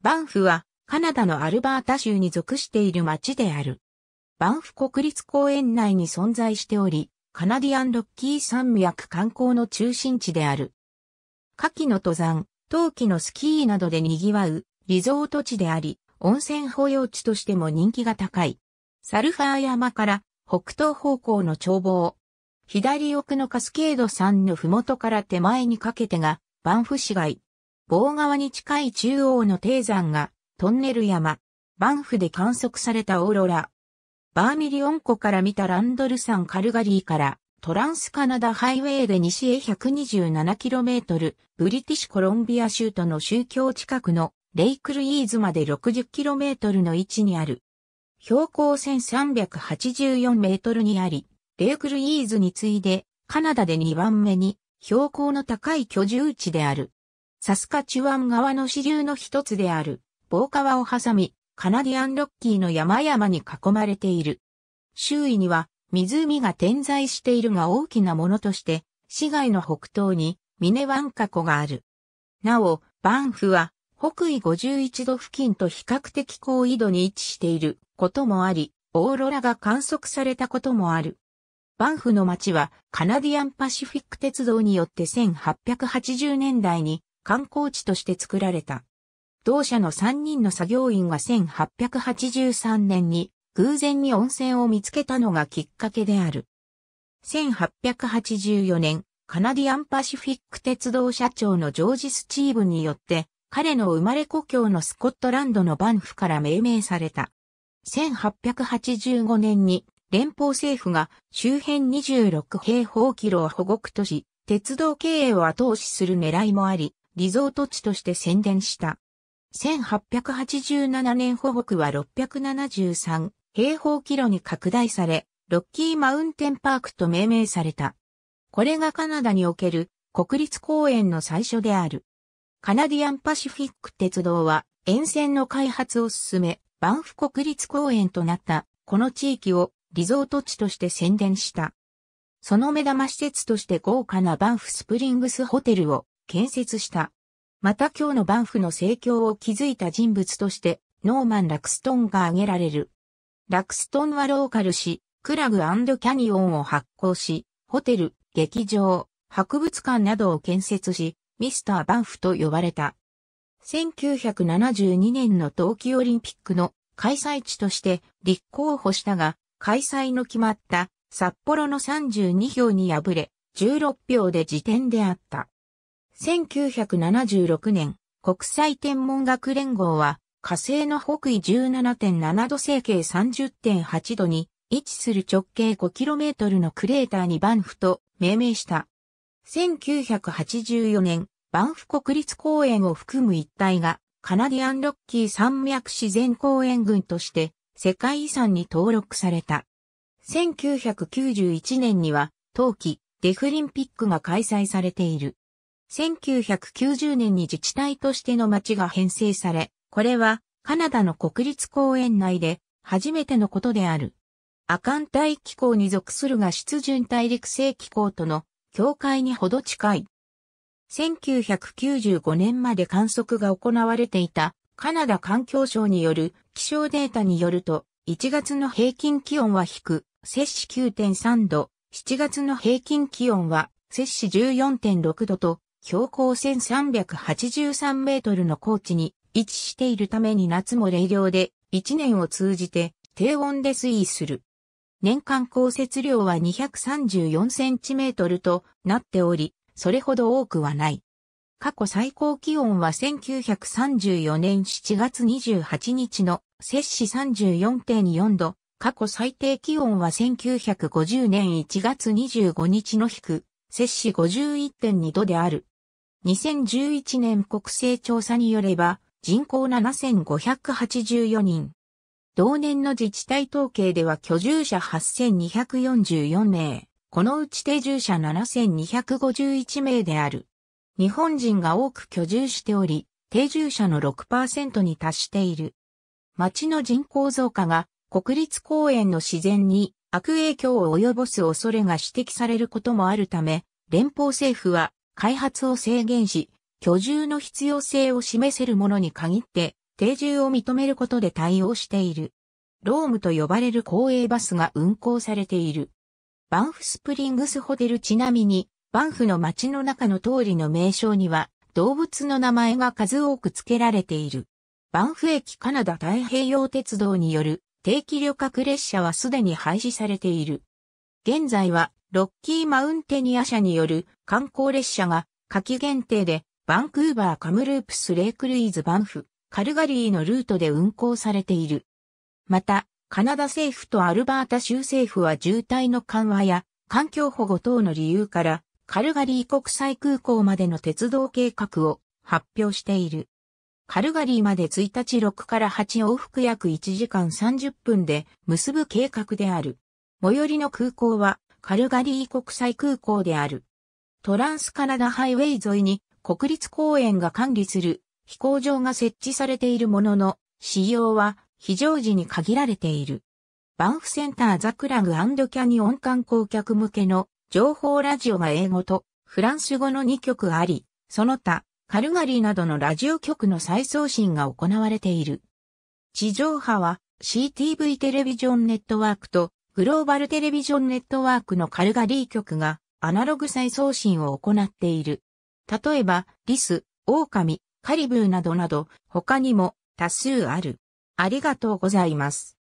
バンフはカナダのアルバータ州に属している町である。バンフ国立公園内に存在しており、カナディアンロッキー山脈観光の中心地である。夏季の登山、冬季のスキーなどで賑わうリゾート地であり、温泉保養地としても人気が高い。サルファー山から北東方向の眺望。左奥のカスケード山の麓から手前にかけてが、バンフ市街。棒側に近い中央の低山がトンネル山、バンフで観測されたオーロラ。バーミリオン湖から見たランドル山カルガリーからトランスカナダハイウェイで西へ 127km、ブリティッシュコロンビア州との宗教近くのレイクルイーズまで 60km の位置にある。標高1384メートルにあり、レイクルイーズに次いでカナダで2番目に標高の高い居住地である。サスカチュワン川の支流の一つである、棒川を挟み、カナディアンロッキーの山々に囲まれている。周囲には湖が点在しているが大きなものとして、市街の北東にミネワンカ湖がある。なお、バンフは北緯51度付近と比較的高緯度に位置していることもあり、オーロラが観測されたこともある。バンフの町はカナディアンパシフィック鉄道によって1880年代に観光地として作られた。同社の3人の作業員が1883年に偶然に温泉を見つけたのがきっかけである。1884年、カナディアンパシフィック鉄道社長のジョージ・スチーブによって、彼の生まれ故郷のスコットランドのバンフから命名された。1885年に連邦政府が周辺26平方キロを保護区とし、鉄道経営を後押しする狙いもあり、リゾート地として宣伝した。1887年保北は673平方キロに拡大され、ロッキーマウンテンパークと命名された。これがカナダにおける国立公園の最初である。カナディアンパシフィック鉄道は沿線の開発を進め、バンフ国立公園となったこの地域をリゾート地として宣伝した。その目玉施設として豪華なバンフスプリングスホテルを建設した。また今日のバンフの盛況を築いた人物として、ノーマン・ラクストンが挙げられる。ラクストンはローカル誌、クラグキャニオンを発行し、ホテル、劇場、博物館などを建設し、ミスター・バンフと呼ばれた。1972年の冬季オリンピックの開催地として立候補したが、開催の決まった札幌の32票に敗れ、16票で辞典であった。1976年、国際天文学連合は、火星の北緯17.7度整形30.8度に位置する直径 5km のクレーターにバンフと命名した。1984年、バンフ国立公園を含む一帯がカナディアンロッキー山脈自然公園群として世界遺産に登録された。1991年には冬季デフリンピックが開催されている。1990年に自治体としての町が編成され、これはカナダの国立公園内で初めてのことである。アカン大気候に属するが湿潤大陸性気候との境界にほど近い。1995年まで観測が行われていたカナダ環境省による気象データによると、1月の平均気温は低、摂氏9.3度、7月の平均気温は摂氏14.6度と標高1383メートルの高地に位置しているために夏も冷涼で、1年を通じて低温で推移する。年間降雪量は234センチメートルとなっており、それほど多くはない。過去最高気温は1934年7月28日の摂氏34.4度、過去最低気温は1950年1月25日の低、摂氏51.2度である。2011年国勢調査によれば、人口7584人。同年の自治体統計では居住者8244名、このうち定住者7251名である。日本人が多く居住しており、定住者の6%に達している。町の人口増加が国立公園の自然に悪影響を及ぼす恐れが指摘されることもあるため、連邦政府は開発を制限し、居住の必要性を示せるものに限って、定住を認めることで対応している。ロームと呼ばれる公営バスが運行されている。バンフスプリングスホテルちなみに、バンフの街の中の通りの名称には、動物の名前が数多く付けられている。バンフ駅カナダ太平洋鉄道による定期旅客列車はすでに廃止されている。現在はロッキーマウンテニア社による観光列車が夏季限定でバンクーバーカムループスレイクルイーズバンフ、カルガリーのルートで運行されている。また、カナダ政府とアルバータ州政府は渋滞の緩和や環境保護等の理由からカルガリー国際空港までの鉄道計画を発表している。カルガリーまで1日6から8往復約1時間30分で結ぶ計画である。最寄りの空港はカルガリー国際空港である。トランスカナダハイウェイ沿いに国立公園が管理する飛行場が設置されているものの、使用は非常時に限られている。バンフセンターザクラグキャニオン観光客向けの情報ラジオが英語とフランス語の2曲あり、その他、カルガリーなどのラジオ局の再送信が行われている。地上波は CTV テレビジョンネットワークとグローバルテレビジョンネットワークのカルガリー局がアナログ再送信を行っている。例えば、リス、オオカミ、カリブーなどなど、他にも多数ある。ありがとうございます。